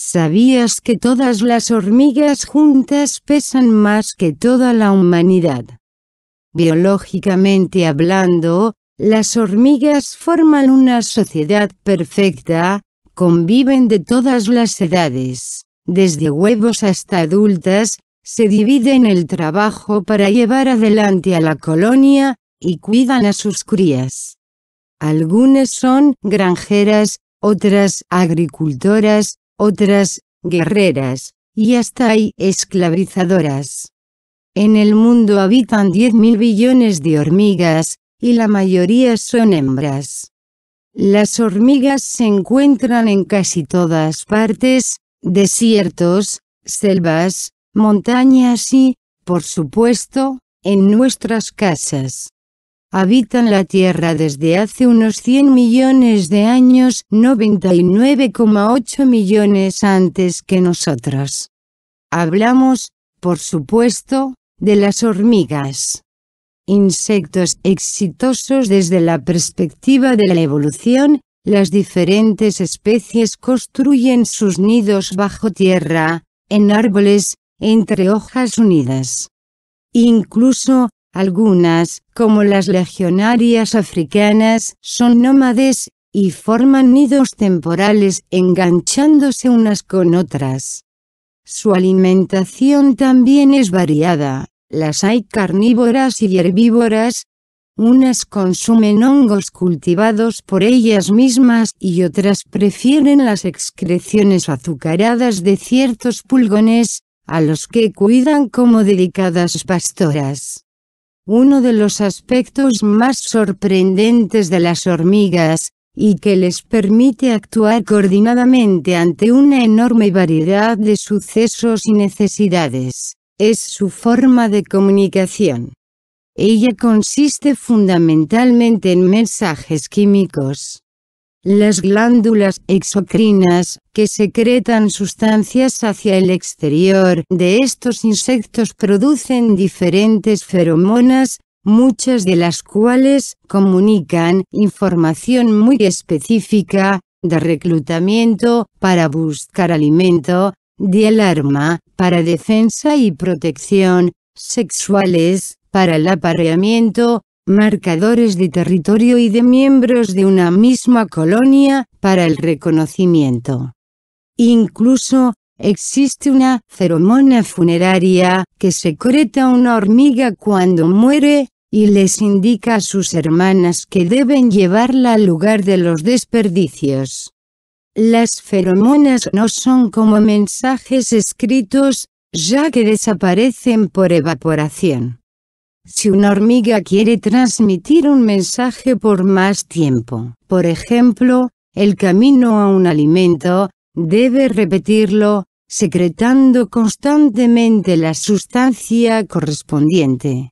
¿Sabías que todas las hormigas juntas pesan más que toda la humanidad? Biológicamente hablando, las hormigas forman una sociedad perfecta, conviven de todas las edades, desde huevos hasta adultas, se dividen el trabajo para llevar adelante a la colonia, y cuidan a sus crías. Algunas son granjeras, otras agricultoras, otras, guerreras, y hasta hay esclavizadoras. En el mundo habitan 10.000 billones de hormigas, y la mayoría son hembras. Las hormigas se encuentran en casi todas partes, desiertos, selvas, montañas y, por supuesto, en nuestras casas habitan la Tierra desde hace unos 100 millones de años, 99,8 millones antes que nosotros. Hablamos, por supuesto, de las hormigas. Insectos exitosos desde la perspectiva de la evolución, las diferentes especies construyen sus nidos bajo tierra, en árboles, entre hojas unidas. Incluso, algunas, como las legionarias africanas, son nómades, y forman nidos temporales enganchándose unas con otras. Su alimentación también es variada, las hay carnívoras y herbívoras, unas consumen hongos cultivados por ellas mismas y otras prefieren las excreciones azucaradas de ciertos pulgones, a los que cuidan como dedicadas pastoras uno de los aspectos más sorprendentes de las hormigas, y que les permite actuar coordinadamente ante una enorme variedad de sucesos y necesidades. Es su forma de comunicación. Ella consiste fundamentalmente en mensajes químicos. Las glándulas exocrinas, que secretan sustancias hacia el exterior de estos insectos producen diferentes feromonas, muchas de las cuales comunican información muy específica, de reclutamiento, para buscar alimento, de alarma, para defensa y protección, sexuales, para el apareamiento, marcadores de territorio y de miembros de una misma colonia, para el reconocimiento. Incluso, existe una feromona funeraria que secreta una hormiga cuando muere, y les indica a sus hermanas que deben llevarla al lugar de los desperdicios. Las feromonas no son como mensajes escritos, ya que desaparecen por evaporación. Si una hormiga quiere transmitir un mensaje por más tiempo, por ejemplo, el camino a un alimento, debe repetirlo, secretando constantemente la sustancia correspondiente.